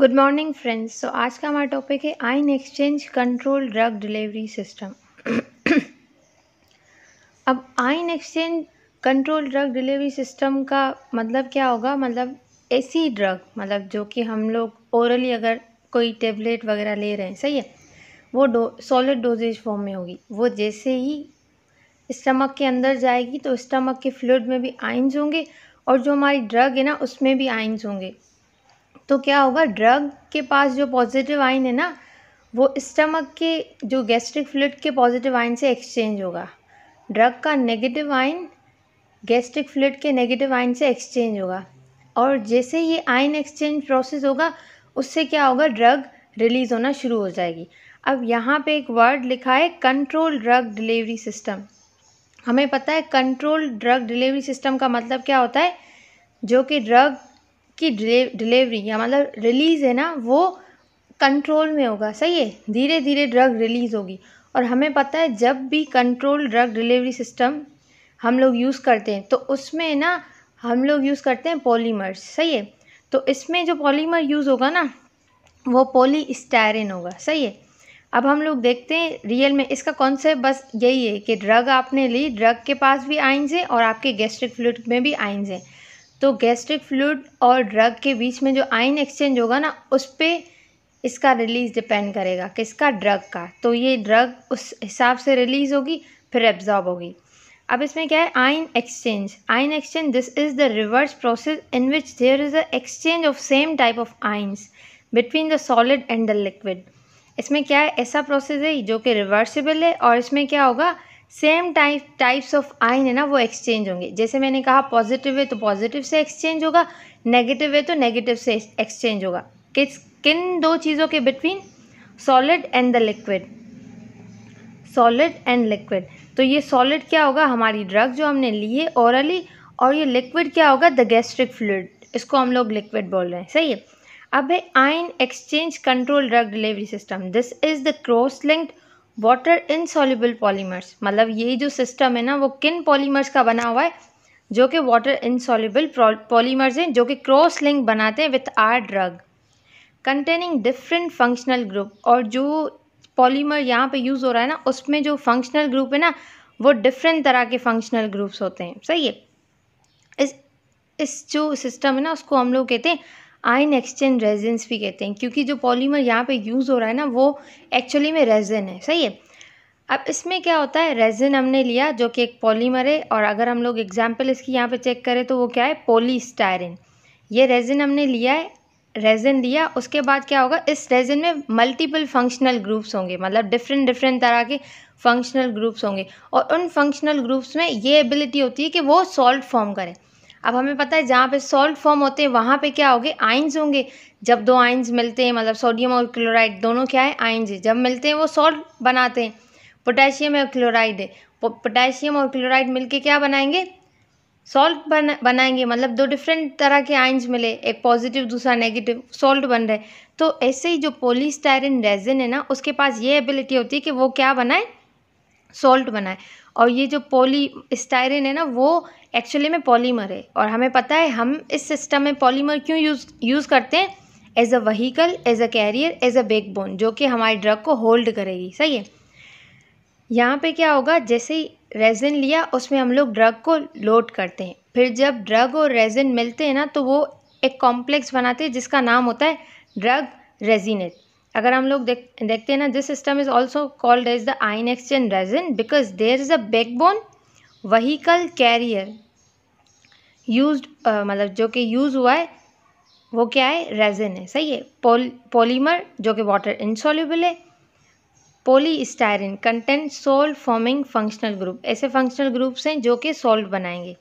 Good morning friends so आज का हमारा टॉपिक है ion exchange control drug delivery system अब ion exchange control drug delivery system का मतलब क्या होगा मतलब ऐसी ड्रग मतलब जो कि हम लोग ओरली अगर कोई टेबलेट वगैरह ले रहे हैं सही है वो डो सॉलिड डोजेज फॉर्म में होगी वो जैसे ही स्टमक के अंदर जाएगी तो स्टमक के फ्लूड में भी आइन्स होंगे और जो हमारी ड्रग है ना उसमें भी आइंस होंगे तो क्या होगा ड्रग के पास जो पॉजिटिव आइन है ना वो स्टमक के जो गैस्ट्रिक फ्लूड के पॉजिटिव आइन से एक्सचेंज होगा ड्रग का नेगेटिव आइन गैस्ट्रिक फ्लूड के नेगेटिव आइन से एक्सचेंज होगा और जैसे ये आइन एक्सचेंज प्रोसेस होगा उससे क्या होगा ड्रग रिलीज़ होना शुरू हो जाएगी अब यहाँ पे एक वर्ड लिखा है कंट्रोल ड्रग डिलीवरी सिस्टम हमें पता है कंट्रोल ड्रग डिलीवरी सिस्टम का मतलब क्या होता है जो कि ड्रग की डिलीवरी या मतलब रिलीज़ है ना वो कंट्रोल में होगा सही है धीरे धीरे ड्रग रिलीज़ होगी और हमें पता है जब भी कंट्रोल ड्रग डिलीवरी सिस्टम हम लोग यूज़ करते हैं तो उसमें ना हम लोग यूज़ करते हैं पॉलीमर्स सही है तो इसमें जो पॉलीमर यूज़ होगा ना वो पोली स्टायरिन होगा सही है अब हम लोग देखते हैं रियल में इसका कॉन्सेप्ट बस यही है कि ड्रग आपने ली ड्रग के पास भी आइंस है और आपके गैस्ट्रिक फ्लूड में भी आइंस है तो गैस्ट्रिक फ्लूड और ड्रग के बीच में जो आयन एक्सचेंज होगा ना उस पर इसका रिलीज़ डिपेंड करेगा किसका ड्रग का तो ये ड्रग उस हिसाब से रिलीज़ होगी फिर एब्जॉर्ब होगी अब इसमें क्या है ion exchange ion exchange this is the reverse process in which there is a exchange of same type of ions between the solid and the liquid इसमें क्या है ऐसा प्रोसेस है जो कि रिवर्सिबल है और इसमें क्या होगा सेम टाइप टाइप्स ऑफ आइन है ना वो एक्सचेंज होंगे जैसे मैंने कहा पॉजिटिव है तो पॉजिटिव से एक्सचेंज होगा नेगेटिव है तो नेगेटिव से एक्सचेंज होगा किस किन दो चीज़ों के between solid and the liquid solid and liquid तो ये सॉलिड क्या होगा हमारी ड्रग जो हमने ली है ओरली और ये लिक्विड क्या होगा द गैस्ट्रिक फ्लूड इसको हम लोग लिक्विड बोल रहे हैं सही है अब है ion exchange control drug delivery system this is the cross linked water insoluble polymers मतलब ये जो सिस्टम है ना वो किन पॉलीमर्स का बना हुआ है जो कि वाटर इनसॉल्यूबल पॉलीमर्स हैं जो कि क्रॉस लिंक बनाते हैं with our drug containing different functional group और जो पॉलीमर यहाँ पे यूज़ हो रहा है ना उसमें जो फंक्शनल ग्रुप है ना वो डिफरेंट तरह के फंक्शनल ग्रुप्स होते हैं सही है इस इस जो सिस्टम है ना उसको हम लोग कहते हैं आयन एक्सचेंज रेजेंस भी कहते हैं क्योंकि जो पॉलीमर यहाँ पे यूज़ हो रहा है ना वो एक्चुअली में रेजन है सही है अब इसमें क्या होता है रेजिन हमने लिया जो कि एक पॉलीमर है और अगर हम लोग एग्जाम्पल इसकी यहाँ पे चेक करें तो वो क्या है पोलीस्टायरिन ये रेजिन हमने लिया है रेजिन लिया उसके बाद क्या होगा इस रेजिन में मल्टीपल फंक्शनल ग्रुप्स होंगे मतलब डिफरेंट डिफरेंट तरह के फंक्शनल ग्रुप्स होंगे और उन फंक्शनल ग्रुप्स में ये एबिलिटी होती है कि वो सॉल्ट फॉर्म करें अब हमें पता है जहाँ पे सॉल्ट फॉर्म होते हैं वहाँ पे क्या होंगे आइन्स होंगे जब दो आइन्स मिलते हैं मतलब सोडियम और क्लोराइड दोनों क्या है आइंस जब मिलते हैं वो सॉल्ट बनाते हैं पोटेशियम और क्लोराइड है पोटेशियम और क्लोराइड के क्या बनाएंगे सॉल्ट बना बनाएंगे मतलब दो डिफरेंट तरह के आइन्स मिले एक पॉजिटिव दूसरा नेगेटिव सॉल्ट बन रहे तो ऐसे ही जो पोलिस्टायरिन रेजिन है ना उसके पास ये एबिलिटी होती है कि वो क्या बनाए सॉल्ट बनाए और ये जो पॉली स्टायरिन है ना वो एक्चुअली में पॉलीमर है और हमें पता है हम इस सिस्टम में पॉलीमर क्यों यूज़ यूज़ करते हैं as a vehicle as a carrier as a backbone जो कि हमारे ड्रग को होल्ड करेगी सही है यहाँ पे क्या होगा जैसे ही रेजिन लिया उसमें हम लोग ड्रग को लोड करते हैं फिर जब ड्रग और रेजिन मिलते हैं ना तो वो एक कॉम्प्लेक्स बनाते हैं जिसका नाम होता है ड्रग रेजिनेट अगर हम लोग देख देखते हैं ना this system is also called as the ion exchange resin because there is a backbone vehicle carrier use मतलब जो कि यूज़ हुआ है वो क्या है रेजिन है सही है पोल जो कि वाटर इंसॉल्यूबल है polystyrene content salt forming functional group ऐसे फंक्शनल ग्रुप्स हैं जो कि सोल्ट बनाएंगे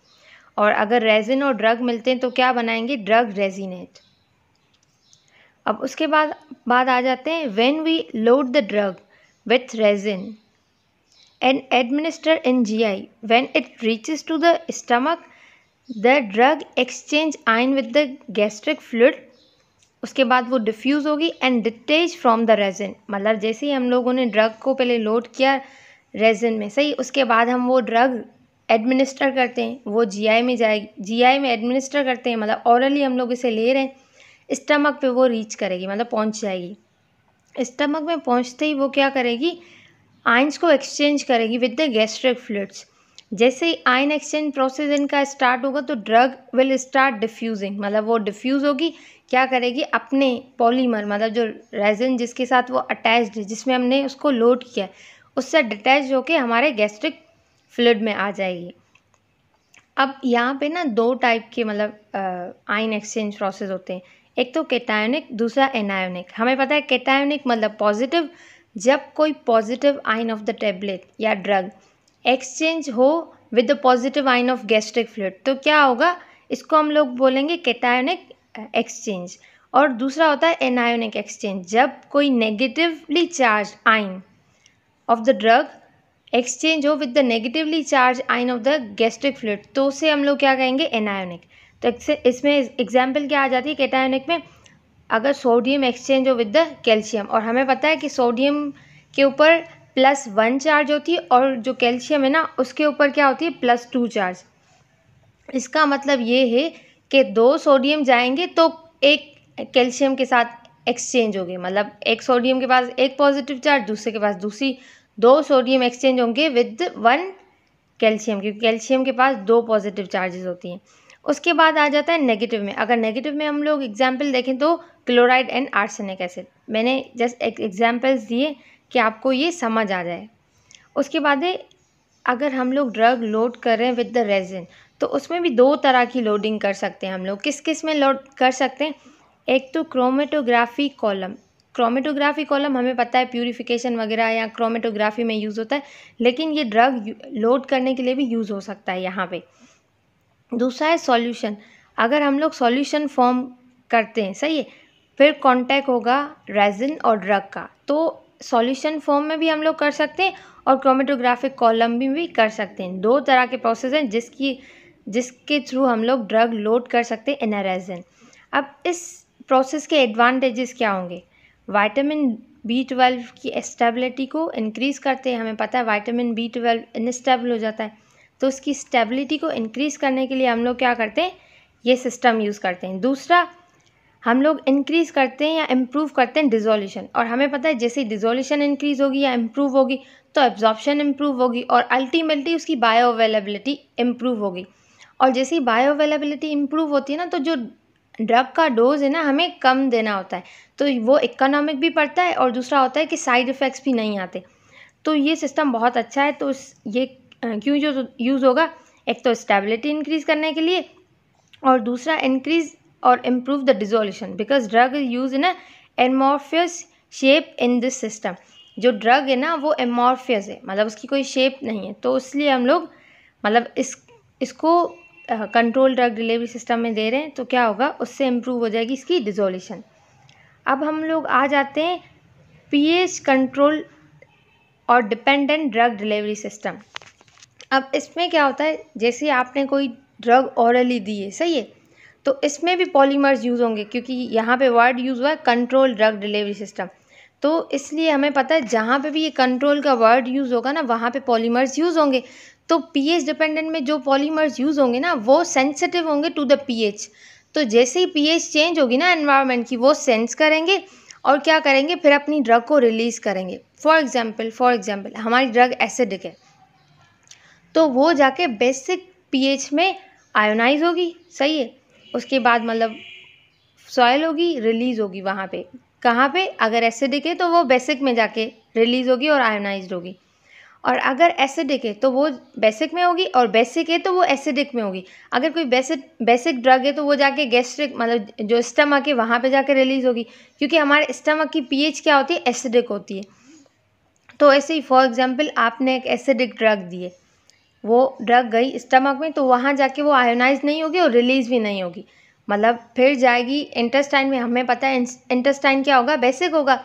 और अगर रेजिन और ड्रग मिलते हैं तो क्या बनाएंगे ड्रग रेजिनेट अब उसके बाद बाद आ जाते हैं when we load the drug with resin and administer in g i when it reaches to the stomach the drug exchange ion with the gastric fluid उसके बाद वो डिफ्यूज़ होगी and detach from the resin मतलब जैसे ही हम लोगों ने drug को पहले लोड किया रेजिन में सही उसके बाद हम वो ड्रग एडमिनिस्टर करते हैं वो जीआई में जाएगी जीआई में एडमिनिस्टर करते हैं मतलब ऑरली हम लोग इसे ले रहे हैं स्टमक पे वो रीच करेगी मतलब पहुंच जाएगी स्टमक में पहुंचते ही वो क्या करेगी आइंस को एक्सचेंज करेगी विद द गैस्ट्रिक फ्लूड्स जैसे ही आयन एक्सचेंज प्रोसेस इनका स्टार्ट होगा तो ड्रग विल स्टार्ट डिफ्यूजिंग मतलब वो डिफ्यूज़ होगी क्या करेगी अपने पॉलीमर मतलब जो रेजिन जिसके साथ वो अटैच्ड है जिसमें हमने उसको लोड किया उससे डिटैच होकर हमारे गैस्ट्रिक फ्लूड में आ जाएगी अब यहाँ पे ना दो टाइप के मतलब आयन एक्सचेंज प्रोसेस होते हैं एक तो कैटायनिक दूसरा एनायोनिक हमें पता है कैटायनिक मतलब पॉजिटिव जब कोई positive ion of the tablet या ड्रग एक्सचेंज हो with the positive ion of gastric fluid तो क्या होगा इसको हम लोग बोलेंगे कैटायनिक एक्सचेंज और दूसरा होता है एनायोनिक एक्सचेंज जब कोई negatively charge ion of the drug exchange हो with the negatively charge ion of the gastric fluid तो उसे हम लोग क्या कहेंगे एनायोनिक तो इसमें एग्जाम्पल क्या आ जाती है केटायनिक में अगर सोडियम एक्सचेंज हो विद द कैल्शियम और हमें पता है कि सोडियम के ऊपर प्लस वन चार्ज होती है और जो कैल्शियम है ना उसके ऊपर क्या होती है प्लस टू चार्ज इसका मतलब ये है कि दो सोडियम जाएंगे तो एक कैल्शियम के साथ एक्सचेंज हो गए मतलब एक सोडियम के पास एक पॉजिटिव चार्ज दूसरे के पास दूसरी दो सोडियम एक्सचेंज होंगे विद वन कैल्शियम क्योंकि कैल्शियम के पास दो पॉजिटिव चार्जेस होती हैं उसके बाद आ जाता है नेगेटिव में अगर नेगेटिव में हम लोग एग्जाम्पल देखें तो क्लोराइड एंड आर्सेनिक एसिड मैंने जस्ट एक एग्जाम्पल्स दिए कि आपको ये समझ आ जाए उसके बाद है अगर हम लोग ड्रग लोड कर रहे हैं विद द रेजिन तो उसमें भी दो तरह की लोडिंग कर सकते हैं हम लोग किस किस में लोड कर सकते हैं एक तो क्रोमेटोग्राफी कॉलम क्रोमेटोग्राफी कॉलम हमें पता है प्यूरिफिकेशन वगैरह या क्रोमेटोग्राफी में यूज़ होता है लेकिन ये ड्रग लोड करने के लिए भी यूज़ हो सकता है यहाँ पर दूसरा है सॉल्यूशन अगर हम लोग सॉल्यूशन फॉर्म करते हैं सही है फिर कांटेक्ट होगा रेजिन और ड्रग का तो सॉल्यूशन फॉर्म में भी हम लोग कर सकते हैं और क्रोमेटोग्राफिक कॉलम भी, भी कर सकते हैं दो तरह के प्रोसेस हैं जिसकी जिसके थ्रू हम लोग ड्रग लोड कर सकते हैं एनारेजन अब इस प्रोसेस के एडवांटेजेस क्या होंगे वाइटामिन बी ट्वेल्व की स्टेबिलिटी को इंक्रीज़ करते हैं हमें पता है वाइटामिन बी ट्वेल्व इनस्टेबल हो जाता है तो उसकी स्टेबिलिटी को इनक्रीज़ करने के लिए हम लोग क्या करते हैं ये सिस्टम यूज़ करते हैं दूसरा हम लोग इंक्रीज़ करते हैं या इम्प्रूव करते हैं डिजोल्यूशन और हमें पता है जैसे डिजोल्यूशन इंक्रीज़ होगी या इम्प्रूव होगी तो एब्जॉर्प्शन इम्प्रूव होगी और अल्टीमेटली उसकी बायो अवेलेबिलिटी इम्प्रूव होगी और जैसे ही बायो अवेलेबिलिटी इम्प्रूव होती है ना तो जो ड्रग का डोज है ना हमें कम देना होता है तो वो इकोनॉमिक भी पड़ता है और दूसरा होता है कि साइड इफ़ेक्ट्स भी नहीं आते तो ये सिस्टम बहुत अच्छा है तो ये क्यों जो यूज़ होगा एक तो स्टेबिलिटी इंक्रीज़ करने के लिए और दूसरा इंक्रीज और improve the dissolution because drug use in amorphous shape in this system जो ड्रग है ना वो एमॉर्फियस है मतलब उसकी कोई शेप नहीं है तो इसलिए हम लोग मतलब इस इसको कंट्रोल ड्रग डिलीवरी सिस्टम में दे रहे हैं तो क्या होगा उससे इम्प्रूव हो जाएगी इसकी डिजोल्यूशन अब हम लोग आ जाते हैं पीएच कंट्रोल और डिपेंडेंट ड्रग डिलीवरी सिस्टम अब इसमें क्या होता है जैसे आपने कोई ड्रग औरली दी है सही है तो इसमें भी पॉलीमर्स यूज़ होंगे क्योंकि यहाँ पे वर्ड यूज़ हुआ है कंट्रोल ड्रग डिलीवरी सिस्टम तो इसलिए हमें पता है जहाँ पे भी ये कंट्रोल का वर्ड यूज़ होगा ना वहाँ पे पॉलीमर्स यूज़ होंगे तो पीएच डिपेंडेंट में जो पॉलीमर्स यूज़ होंगे ना वो सेंसिटिव होंगे टू द पीएच तो जैसे ही पीएच चेंज होगी ना इन्वायरमेंट की वो सेंस करेंगे और क्या करेंगे फिर अपनी ड्रग को रिलीज़ करेंगे फॉर एग्ज़ाम्पल फॉर एग्ज़ाम्पल हमारी ड्रग एसिडिक है तो वो जाके बेसिक पीएच में आयोनाइज होगी सही है उसके बाद मतलब सॉयल होगी रिलीज़ होगी वहाँ पे कहाँ पे अगर एसिडिक है तो वो बेसिक में जाके रिलीज़ होगी और आयोनाइज होगी और अगर एसिडिक है तो वो बेसिक में होगी और बेसिक है तो वो एसिडिक में होगी अगर कोई बेसिक बेसिक ड्रग है तो वो जाके गैस्ट्रिक मतलब जो स्टमक है वहाँ पे जाके रिलीज़ होगी क्योंकि हमारे स्टमक की पीएच क्या होती है एसिडिक होती है तो ऐसे ही फॉर एग्जांपल आपने एक एसिडिक ड्रग दिए वो ड्रग गई स्टमक में तो वहाँ जाके वो आयोनाइज नहीं होगी और रिलीज़ भी नहीं होगी मतलब फिर जाएगी इंटेस्टाइन में हमें पता है इंटेस्टाइन क्या होगा बेसिक होगा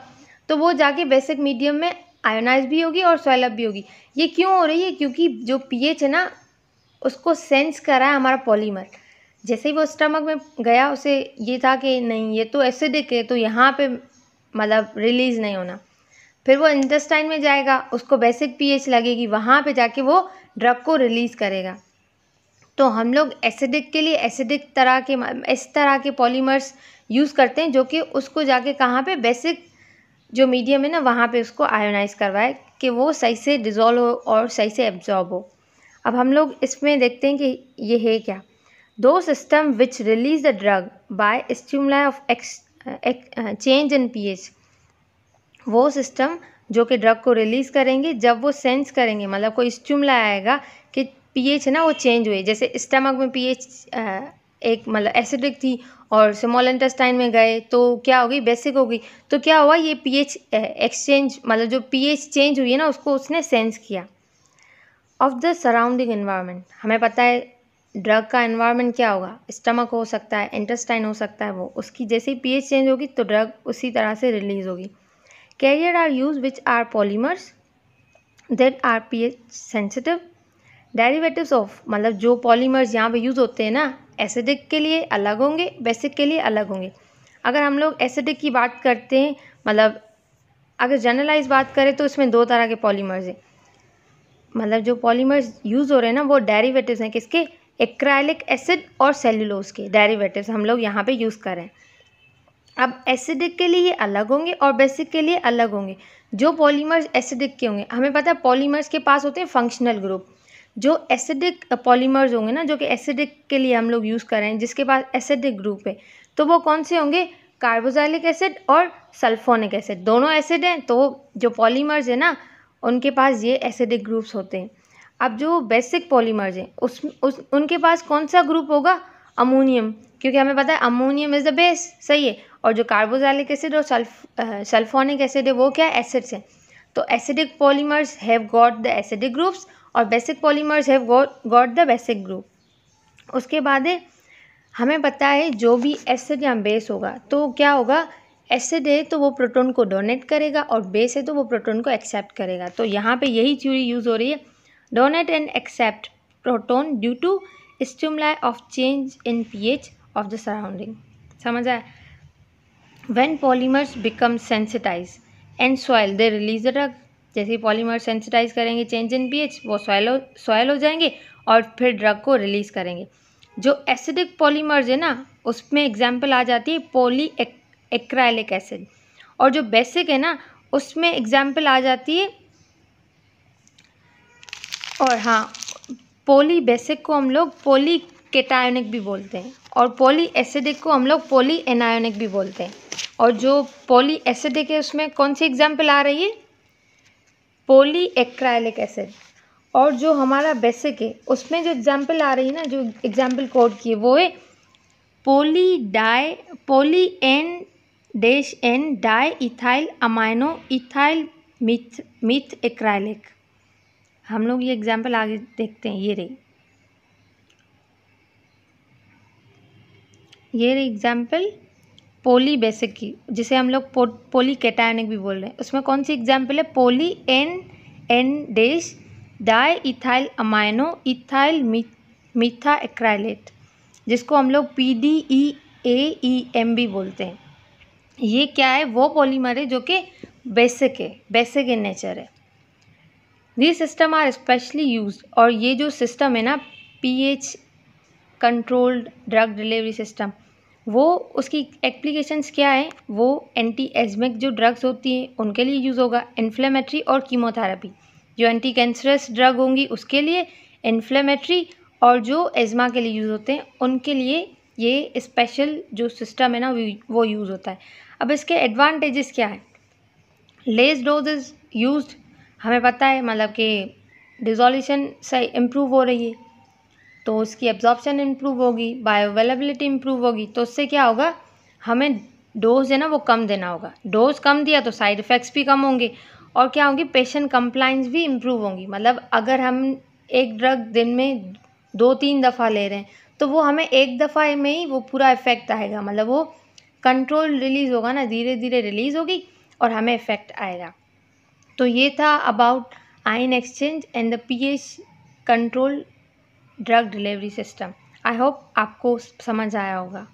तो वो जाके बेसिक मीडियम में आयोनाइज भी होगी और स्वैलअप भी होगी ये क्यों हो रही है क्योंकि जो पीएच है ना उसको सेंस करा है हमारा पॉलीमर जैसे ही वो स्टमक में गया उसे ये था कि नहीं ये तो एसिडिक है तो यहाँ पे मतलब रिलीज़ नहीं होना फिर वो इंटेस्टाइन में जाएगा उसको बेसिक पीएच लगेगी वहाँ पे जाके वो ड्रग को रिलीज़ करेगा तो हम लोग एसिडिक के लिए एसिडिक तरह के इस तरह के पॉलीमर्स यूज़ करते हैं जो कि उसको जाके कहाँ पे बेसिक जो मीडियम है ना वहाँ पे उसको आयोनाइज करवाए कि वो सही से डिज़ोल्व हो और सही से एब्जॉर्ब हो अब हम लोग इसमें देखते हैं कि ये है क्या दो system which release the drug by stimuli of exchange in pH वो सिस्टम जो कि ड्रग को रिलीज़ करेंगे जब वो सेंस करेंगे मतलब कोई स्टूमला आएगा कि पीएच है ना वो चेंज हुए जैसे स्टमक में पीएच एक मतलब एसिडिक थी और स्मॉल इंटेस्टाइन में गए तो क्या हो गई बेसिक हो गई तो क्या हुआ ये पीएच एक्सचेंज मतलब जो पीएच चेंज हुई है ना उसको उसने सेंस किया ऑफ द सराउंडिंग इन्वायरमेंट हमें पता है ड्रग का इन्वायरमेंट क्या होगा स्टमक हो सकता है इंटेस्टाइन हो सकता है वो उसकी जैसे ही पी चेंज होगी तो ड्रग उसी तरह से रिलीज़ होगी Carrier are used which are polymers that are pH sensitive. Derivatives of मतलब जो polymers यहाँ पर यूज़ होते हैं ना एसिडिक के लिए अलग होंगे बेसिक के लिए अलग होंगे अगर हम लोग एसिडिक की बात करते हैं मतलब अगर जनरलाइज बात करें तो इसमें दो तरह के पॉलीमर्स हैं मतलब जो पॉलीमर्स यूज़ हो रहे हैं ना वो डेरिवेटिव्स हैं किसके एक्राइलिक एसिड और सेलुलोज के डेरिवेटिव्स हम लोग यहाँ पे यूज़ कर रहे हैं अब एसिडिक के लिए ये अलग होंगे और बेसिक के लिए अलग होंगे जो पॉलीमर्स एसिडिक के होंगे हमें पता है पॉलीमर्स के पास होते हैं फंक्शनल ग्रुप जो एसिडिक पॉलीमर्स होंगे ना जो कि एसिडिक के लिए हम लोग यूज़ कर रहे हैं जिसके पास एसिडिक ग्रुप है तो वो कौन से होंगे कार्बोजाइलिक एसिड और सल्फोनिक एसिड दोनों एसिड हैं तो जो पॉलीमर्स हैं ना उनके पास ये एसिडिक ग्रुप्स होते हैं अब जो बेसिक पॉलीमर्स हैं उस, उस उनके पास कौन सा ग्रुप होगा अमोनियम क्योंकि हमें पता है अमोनियम इज़ द बेस सही है और जो कार्बोजैलिक एसिड और सल्फ सल्फोनिक एसिड है वो क्या एसिड्स हैं तो acidic polymers have got the acidic groups और basic polymers have got the basic group उसके बाद है हमें पता है जो भी एसिड या बेस होगा तो क्या होगा एसिड है तो वो प्रोटोन को डोनेट करेगा और बेस है तो वो प्रोटोन को एक्सेप्ट करेगा तो यहाँ पे यही थ्योरी यूज़ हो रही है donate and accept proton due to stimuli of change in pH of the surrounding समझ आया when polymers become sensitise and swell they release the drug जैसे पॉलीमर सेंसिटाइज करेंगे चेंज इन एच वो swell swell हो जाएंगे और फिर drug को रिलीज़ करेंगे जो एसिडिक पॉलीमर्स है ना उसमें एग्जाम्पल आ जाती है पोली एक्राइलिक एसिड और जो बेसिक है ना उसमें एग्जाम्पल आ जाती है और हाँ पोली बेसिक को हम लोग पोली केटायोनिक भी बोलते हैं और पोली एसिडिक को हम लोग पोली एनायोनिक भी बोलते हैं और जो पॉली एसिड है उसमें कौन सी एग्जाम्पल आ रही है पोली एक्राइलिक एसिड और जो हमारा बेसिक है उसमें जो एग्जाम्पल आ रही है ना जो एग्जाम्पल कोड की है वो है poly di poly n dash n di ethyl amino ethyl meth meth acrylic हम लोग ये एग्जाम्पल आगे देखते हैं ये रही ये रही एग्जाम्पल पोली बेसिक की जिसे हम लोग पो पोली कैटायनिक भी बोल रहे हैं उसमें कौन सी एग्जाम्पल है poly n n dash di ethyl amino ethyl metha acrylate जिसको हम लोग P D E A E M भी बोलते हैं ये क्या है वो पॉलीमर है जो कि बेसिक है बेसिक इन नेचर है the system are specially use और ये जो सिस्टम है ना P H controlled drug delivery system वो उसकी एप्लीकेशंस क्या है वो एंटी एजमिक जो ड्रग्स होती हैं उनके लिए यूज़ होगा इन्फ्लेमेटरी और कीमोथेरापी जो एंटी कैंसरस ड्रग होंगी उसके लिए इन्फ्लेमेटरी और जो एजमा के लिए यूज़ होते हैं उनके लिए ये स्पेशल जो सिस्टम है ना वो यूज़ होता है अब इसके एडवांटेजेस क्या है लेस डोज यूज हमें पता है मतलब कि डिजोल्यूशन से इम्प्रूव हो रही है तो उसकी एब्जॉर्बशन इम्प्रूव होगी बायोवेलेबिलिटी इम्प्रूव होगी तो उससे क्या होगा हमें डोज है ना वो कम देना होगा डोज कम दिया तो साइड इफ़ेक्ट्स भी कम होंगे और क्या होंगी पेशेंट कंप्लाइंस भी इम्प्रूव होंगी मतलब अगर हम एक ड्रग दिन में दो तीन दफ़ा ले रहे हैं तो वो हमें एक दफ़ा में ही वो पूरा इफ़ेक्ट आएगा मतलब वो कंट्रोल रिलीज़ होगा ना धीरे धीरे रिलीज़ होगी और हमें इफ़ेक्ट आएगा तो ये था about ion exchange and the pH control drug delivery system I hope आपको समझ आया होगा